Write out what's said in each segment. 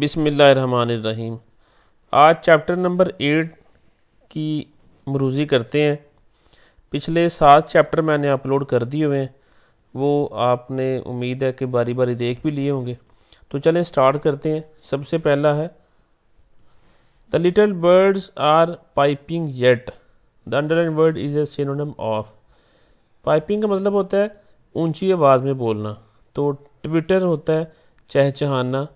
बिसमीम आज chapter number eight की मरूजी करते हैं पिछले सात चैप्टर मैंने अपलोड कर दिए हुए हैं वो आपने उम्मीद है कि बारी बारी देख भी लिए होंगे तो चलें स्टार्ट करते हैं सबसे पहला है the little birds are piping yet the underline word is a synonym of piping का मतलब होता है ऊंची आवाज़ में बोलना तो ट्विटर होता है चहचहाना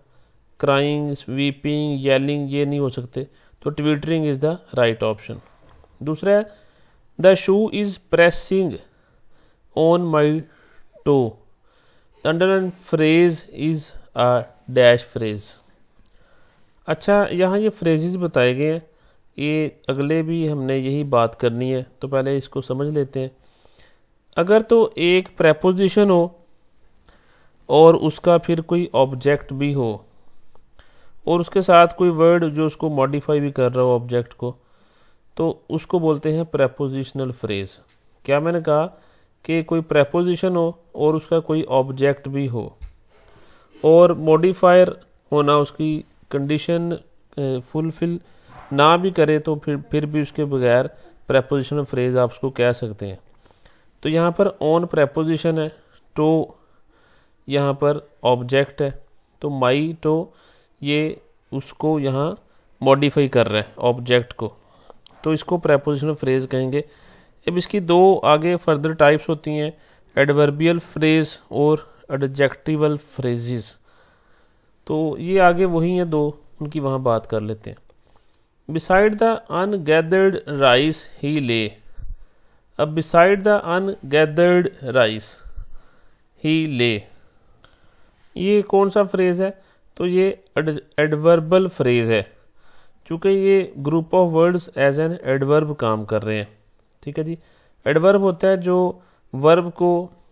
क्राइंग स्वीपिंग येलिंग ये नहीं हो सकते तो twittering is the right option दूसरा है the shoe is pressing on my toe under phrase is a dash phrase अच्छा यहाँ ये फ्रेजेज बताए गए हैं ये अगले भी हमने यही बात करनी है तो पहले इसको समझ लेते हैं अगर तो एक प्रेपोजिशन हो और उसका फिर कोई ऑब्जेक्ट भी हो और उसके साथ कोई वर्ड जो उसको मॉडिफाई भी कर रहा हो ऑब्जेक्ट को तो उसको बोलते हैं प्रेपोजिशनल फ्रेज क्या मैंने कहा कि कोई प्रेपोजिशन हो और उसका कोई ऑब्जेक्ट भी हो और मॉडिफायर होना उसकी कंडीशन फुलफिल ना भी करे तो फिर फिर भी उसके बगैर प्रेपोजिशनल फ्रेज आप उसको कह सकते हैं तो यहाँ पर ऑन प्रेपोजिशन है टो यहाँ पर ऑब्जेक्ट है तो माई टो ये उसको यहाँ मॉडिफाई कर रहा है ऑब्जेक्ट को तो इसको प्रेपोजिशनल फ्रेज कहेंगे अब इसकी दो आगे फर्दर टाइप्स होती हैं एडवर्बियल फ्रेज और एडजेक्टिवल फ्रेजेस तो ये आगे वही हैं दो उनकी वहाँ बात कर लेते हैं beside the ungathered rice he lay अब beside the ungathered rice he lay ये कौन सा फ्रेज है तो ये एडवर्बल फ्रेज है चूंकि ये group of words as an adverb काम कर रहे हैं ठीक है जी एडवर्ब होता है जो वर्ब को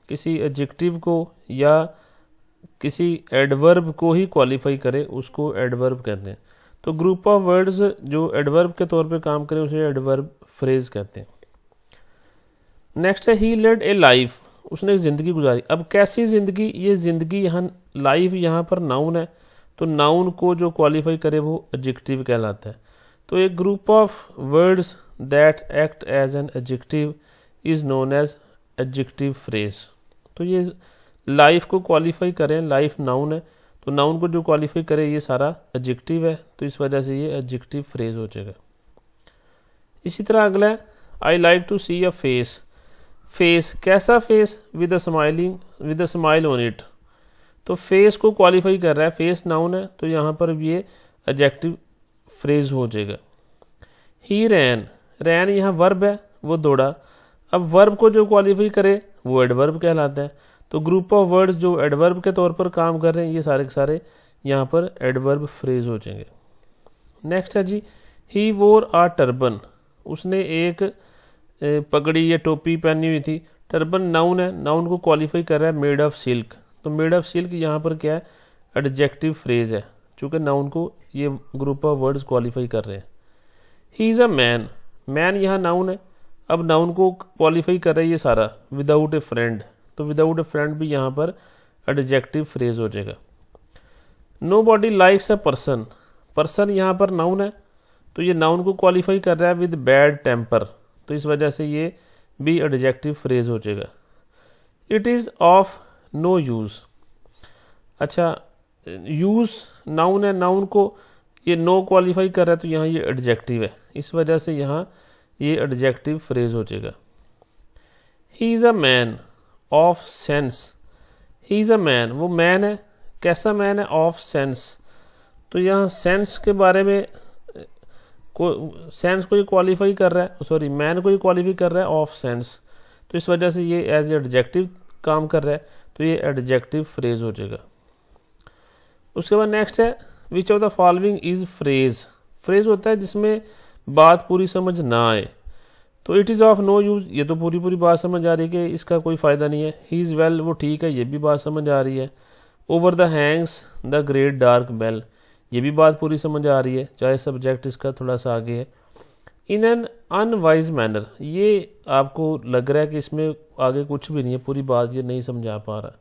किसी एडजेक्टिव को या किसी एडवर्ब को ही क्वालिफाई करे उसको एडवर्ब कहते हैं तो ग्रुप ऑफ वर्ड्स जो एडवर्ब के तौर पे काम करे उसे एडवर्ब फ्रेज कहते हैं नेक्स्ट है ही लेड ए लाइफ उसने एक ज़िंदगी गुजारी अब कैसी ज़िंदगी ये ज़िंदगी यहाँ लाइफ यहाँ पर नाउन है तो नाउन को जो क्वालिफाई करे वो एडजेक्टिव कहलाता है तो एक group of words that act as an adjective is known as adjective phrase तो ये लाइफ को क्वालिफाई करें लाइफ नाउन है तो नाउन को जो क्वालिफाई करे ये सारा एडजेक्टिव है तो इस वजह से ये एडजेक्टिव फ्रेज हो जाएगा इसी तरह अगला है I like to see a face face कैसा face with a smiling with a smile on it तो फेस को क्वालिफाई कर रहा है फेस नाउन है तो यहाँ पर ये एडजेक्टिव फ्रेज हो जाएगा ही रैन रैन यहाँ वर्ब है वो दौड़ा अब वर्ब को जो क्वालिफाई करे वो एडवर्ब कहलाता है तो ग्रुप ऑफ वर्ड्स जो एडवर्ब के तौर पर काम कर रहे हैं ये सारे के सारे यहाँ पर एडवर्ब फ्रेज हो जाएंगे नेक्स्ट है जी ही वोर आ टर्बन उसने एक पगड़ी या टोपी पहनी हुई थी टर्बन नाउन है नाउन को क्वालिफाई कर रहा है मेड ऑफ सिल्क तो मेड ऑफ सिल्क यहाँ पर क्या है एडजेक्टिव फ्रेज है चूँकि नाउन को ये ग्रुप ऑफ वर्ड्स क्वालिफाई कर रहे हैं he is a man man यहाँ नाउन है अब नाउन को क्वालिफाई कर रहा है ये सारा विदाउट ए फ्रेंड तो विदाउट ए फ्रेंड भी यहाँ पर एडजेक्टिव फ्रेज हो जाएगा nobody likes a person person यहाँ पर नाउन है तो ये नाउन को क्वालिफाई कर रहा है विद बैड टेम्पर तो इस वजह से ये भी एडजेक्टिव फ्रेज हो जाएगा it is of no use अच्छा यूज नाउन है नाउन को ये नो क्वालिफाई कर रहा है तो यहाँ ये एडजेक्टिव है इस वजह से यहाँ ये एडजेक्टिव फ्रेज हो जाएगा he is a man of sense he is a man वो मैन है कैसा मैन है ऑफ सेंस तो यहाँ सेंस के बारे में को सेंस को ही क्वालिफाई कर रहा है सॉरी मैन को ही क्वालिफाई कर रहा है ऑफ सेंस तो इस वजह से ये एज एडजेक्टिव काम कर रहा है तो ये एडजेक्टिव फ्रेज हो जाएगा उसके बाद नेक्स्ट है which of the following is phrase phrase होता है जिसमें बात पूरी समझ ना आए तो it is of no use ये तो पूरी पूरी बात समझ आ रही है कि इसका कोई फ़ायदा नहीं है ही इज़ वेल वो ठीक है ये भी बात समझ आ रही है over the hangs the great dark bell ये भी बात पूरी समझ आ रही है चाहे सब्जेक्ट इसका थोड़ा सा आगे है इन एन अनवाइज मैनर ये आपको लग रहा है कि इसमें आगे कुछ भी नहीं है पूरी बात ये नहीं समझा पा रहा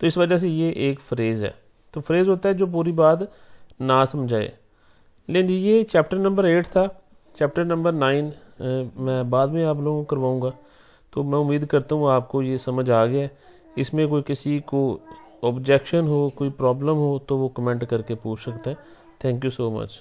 तो इस वजह से ये एक फ्रेज़ है तो फ्रेज़ होता है जो पूरी बात ना समझाए लेकिन ये चैप्टर नंबर एट था चैप्टर नंबर नाइन मैं बाद में आप लोगों को करवाऊँगा तो मैं उम्मीद करता हूँ आपको ये समझ आ गया इसमें कोई किसी को ऑब्जेक्शन हो कोई प्रॉब्लम हो तो वो कमेंट करके पूछ सकता है थैंक यू सो मच